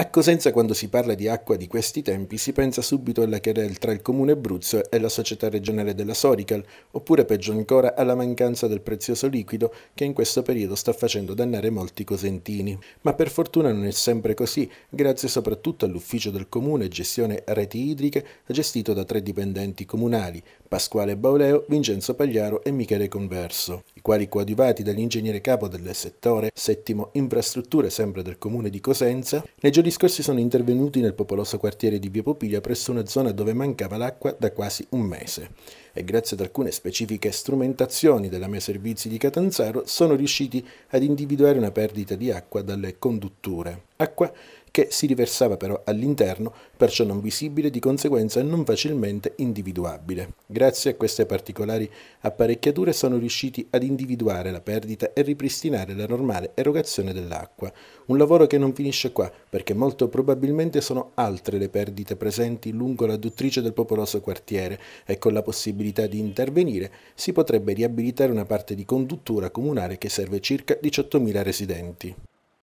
A Cosenza quando si parla di acqua di questi tempi si pensa subito alla querel tra il comune Bruzzo e la società regionale della Sorical, oppure peggio ancora alla mancanza del prezioso liquido che in questo periodo sta facendo dannare molti cosentini. Ma per fortuna non è sempre così, grazie soprattutto all'ufficio del comune gestione reti idriche gestito da tre dipendenti comunali, Pasquale Bauleo, Vincenzo Pagliaro e Michele Converso, i quali coadiuvati dall'ingegnere capo del settore, settimo infrastrutture sempre del comune di Cosenza, nei giorni scorsi sono intervenuti nel popoloso quartiere di Via Popiglia presso una zona dove mancava l'acqua da quasi un mese e grazie ad alcune specifiche strumentazioni della mia servizi di Catanzaro sono riusciti ad individuare una perdita di acqua dalle condutture. Acqua che si riversava però all'interno, perciò non visibile e di conseguenza non facilmente individuabile. Grazie a queste particolari apparecchiature sono riusciti ad individuare la perdita e ripristinare la normale erogazione dell'acqua. Un lavoro che non finisce qua, perché molto probabilmente sono altre le perdite presenti lungo la duttrice del popoloso quartiere e con la possibilità possibilità di intervenire, si potrebbe riabilitare una parte di conduttura comunale che serve circa 18.000 residenti.